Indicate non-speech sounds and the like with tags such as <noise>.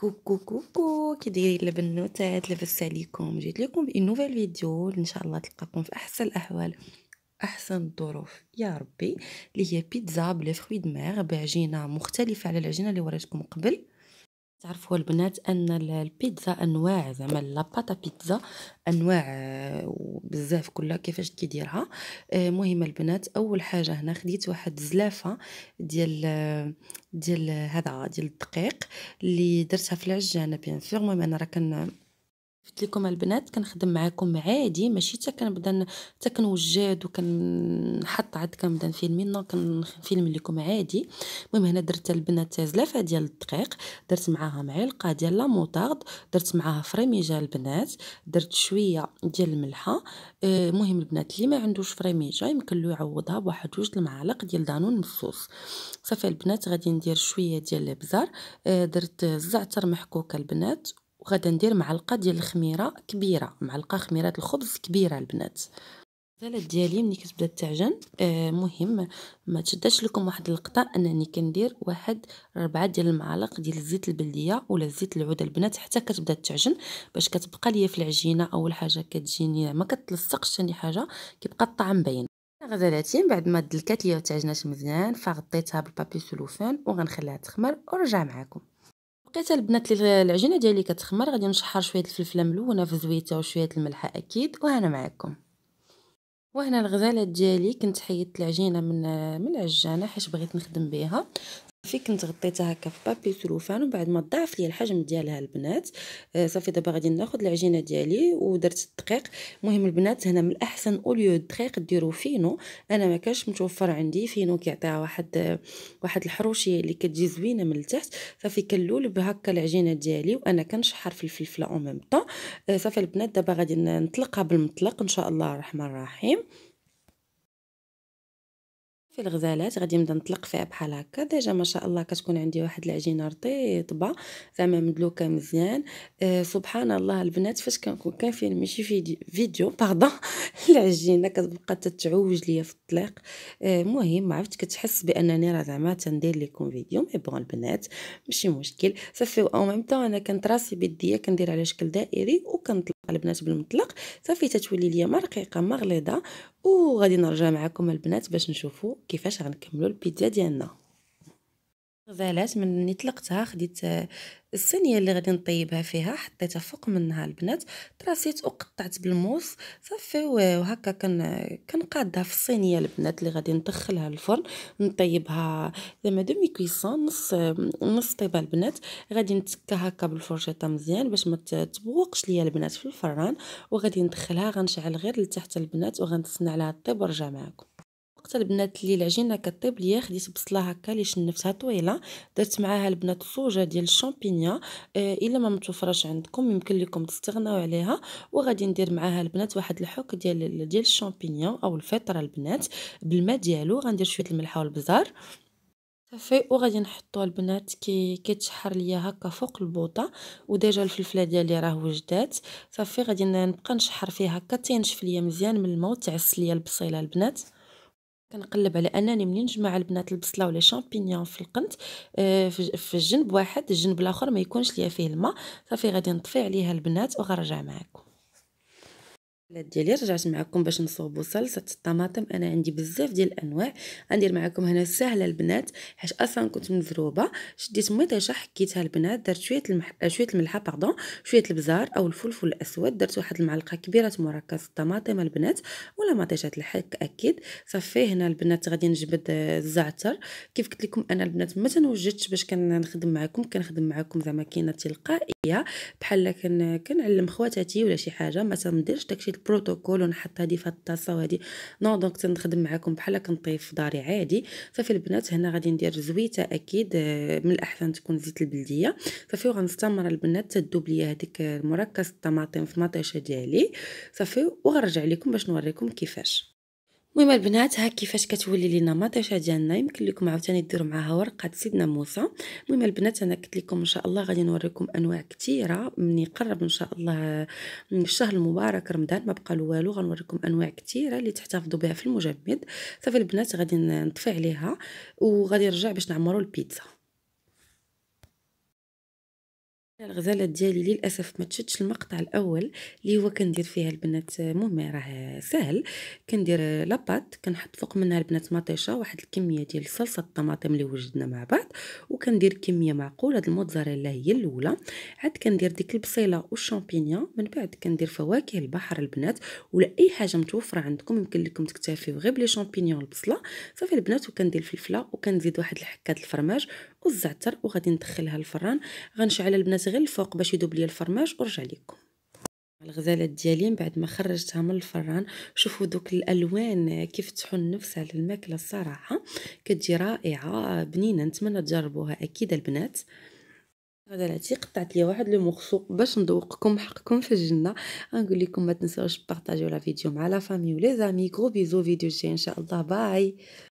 كوكو كوكو كي دايرين البنوتات لاباس عليكم جيت لكم بان نوفيل فيديو ان شاء الله تلقاكم في احسن الاحوال احسن الظروف يا ربي اللي هي بيتزا بلي فروي دماغ بعجينه مختلفه على العجينه اللي وريتكم قبل تعرفوا البنات ان البيتزا انواع زعما لاباتا بيتزا انواع آه، بزاف كلها كيفاش كيديرها آه، مهمه البنات اول حاجه هنا خديت واحد زلافه ديال آه، ديال هذا ديال الدقيق اللي درتها في العجانه بيان سور المهم انا راه كن قلت لكم البنات كنخدم معاكم عادي ماشي حتى كنبدا حتى كنوجد وكنحط عاد كنبدا نفيلمي نو كنفيلم لكم عادي المهم هنا درت البنات زلافه ديال الدقيق درت معاها معلقه ديال لا موطارد درت معاها فريميجا البنات درت شويه ديال الملحه آه، المهم البنات اللي ما عندوش فريميجا يمكن له يعوضها بواحد جوج المعالق ديال دانون مصوص صافي البنات غادي ندير شويه ديال الابزار آه، درت الزعتر محكوك البنات وغادا ندير معلقه ديال الخميره كبيره معلقه خميره الخبز كبيره البنات الزلات ديالي ملي كتبدا تعجن آه، مهم ما تشداش لكم واحد اللقطه انني كندير واحد ربعة ديال المعالق ديال الزيت البلديه ولا زيت العود البنات حتى كتبدا تعجن باش كتبقى ليا في العجينه اول حاجه كتجيني ما كتلصقش ثاني حاجه كيبقى الطعم باين غزالاتي من بعد ما دلكات ليا وتعجنات مزيان فغطيتها بالبابي سولوفان وغنخليها تخمر ونرجع معكم بقيت البنات العجينه ديالي كتخمر غادي نشحر شويه الفلفله ملونه في زويته وشويه الملحه اكيد وهنا معكم وهنا الغزالات ديالي كنت حيدت العجينه من من العجانه حيت بغيت نخدم بها صافي كنت غطيتها هكا في بابي سلوفان ومن بعد ما ضعف ليا الحجم ديالها البنات آه، صافي دابا غادي ناخذ العجينه ديالي ودرت الدقيق المهم البنات هنا من الاحسن اوليو الدقيق ديروا فينو انا ما كانش متوفر عندي فينو كيعطيها واحد واحد الحروشيه اللي كتجي زوينه من التحت صافي كنلول بهكا العجينه ديالي وانا كنشحر في الفلفله او ميم طون صافي البنات دابا غادي نطلقها بالمطلق ان شاء الله الرحمن الرحيم في الغزالات غادي نبدا نطلق فيها بحال هكا ديجا ما شاء الله كتكون عندي واحد العجينه رطيبه زعما مدلوكه مزيان أه سبحان الله البنات فاش كنكون كنفيلم شي فيديو, فيديو باردون <laughs> العجينه كتبقى تتعوج ليا في الطليق المهم أه ما عرفت كتحس بانني راه زعما تندير لكم فيديو مي بون البنات ماشي مشكل صافي او ميم طون انا كنتراسي بيديا كندير على شكل دائري وكنطلق البنات بالمطلق صافي تتولي ليا مرقيقه مغليظه وغادي نرجع معكم البنات باش نشوفوا كيفاش غنكملوا البيتزا ديالنا غزالات من نطلقتها طلقتها خديت الصينيه اللي غادي نطيبها فيها حطيتها فوق منها البنات تراسيت وقطعت بالموس صافي وهكا كن كنقادها في الصينيه البنات اللي غادي ندخلها الفرن نطيبها زعما دومي كويسون نص نص طيبه البنات غادي نتكا هكا بالفرشيطه مزيان باش ما تبوقش ليا البنات في الفران وغادي ندخلها غنشعل غير لتحت البنات وغنتسنى عليها طيب ورجع معكم حتى البنات اللي العجينه كطيب ليا خديت بصله هكا اللي شنفتها طويله درت معاها البنات صوجه ديال الشامبينيا آه الا ما متوفرش عندكم يمكن لكم تستغناو عليها وغادي ندير معاها البنات واحد الحك ديال ديال الشامبينيون او الفطره البنات بالماء ديالو غندير شويه الملح والبزار صافي وغادي نحطو البنات كي كيتشحر ليا هكا فوق البوطه وديجا الفلفله ديالي راه وجدات صافي غادي نبقى نشحر فيه هكا تينشف ليا مزيان من الماء وتعس ليا البصيله البنات كنقلب على انني منين نجمع البنات البصله ولا شامبينيون في القنت آه، في الجنب واحد الجنب الاخر ما يكونش ليا فيه الماء صافي غادي نطفي عليها البنات وغنرجع معكم البنات ديالي رجعت معكم باش نصوبوا صلصه الطماطم انا عندي بزاف ديال الانواع غندير معكم هنا سهله البنات حيت اصلا كنت مزروبه شديت مطيشه حكيتها البنات درت شويه المح... شويه الملحه باردون شويه البزار او الفلفل الاسود درت واحد المعلقه كبيره مركز الطماطم البنات ولا مطيشه الحك اكيد صافي هنا البنات غادي نجبد الزعتر كيف قلت لكم انا البنات ما تنوجدش باش كنخدم معكم كنخدم معكم زعما كاينه تلقائي بحال كنعلم خواتاتي ولا شي حاجه ما تنديرش داكشي البروتوكول ونحط هادي في الطاسه وهادي نو دونك تنخدم معاكم بحال كنطيب في داري عادي صافي البنات هنا غادي ندير زويته اكيد آه، من الاحسن تكون زيت البلديه صافي وغنستمر البنات تدوب ليا هذيك مركز الطماطم في مطيشه ديالي صافي وغنرجع لكم باش نوريكم كيفاش المهم البنات ها كيفاش كتولي لينا مطيشه ديالنا يمكن لكم عاوتاني ديروا معاها ورقه سيدنا موسى المهم البنات انا قلت لكم ان شاء الله غادي نوريكم انواع كثيره من يقرب ان شاء الله الشهر المبارك رمضان ما بقى له والو غنوريكم انواع كثيره اللي تحتفظوا بها في المجمد صافي البنات غادي نطفي عليها وغادي نرجع باش نعمروا البيتزا الغزاله ديالي للاسف ما تشدش المقطع الاول اللي هو كندير فيها البنات مهم راه سهل كندير لاباط كنحط فوق منها البنات مطيشه واحد الكميه ديال صلصه الطماطم اللي وجدنا مع بعض وكندير كميه معقوله هاد الموتزاريلا هي الاولى عاد كندير ديك البصيله والشامبينيون من بعد كندير فواكه البحر البنات ولا اي حاجه متوفره عندكم يمكن لكم تكتفيو غير بلي شامبينيون البصله صافي البنات وكندير الفلفله وكنزيد واحد الحكه الفرماج والزعتر وغادي ندخلها الفران غنشعل البنات غير الفوق باش يذوب ليا الفرماج ورجع لكم الغزالات ديالي من بعد ما خرجتها من الفران شوفوا دوك الالوان كيف تحن النفس على الماكله الصراحه كتجي رائعه بنينه نتمنى تجربوها اكيد البنات غزالاتي قطعت لي واحد لو باش نذوقكم حقكم في الجنه غنقول لكم ما تنساوش بارطاجيو لا فيديو مع لا فامي ولي زامي غرو بيزو فيديو جاي ان شاء الله باي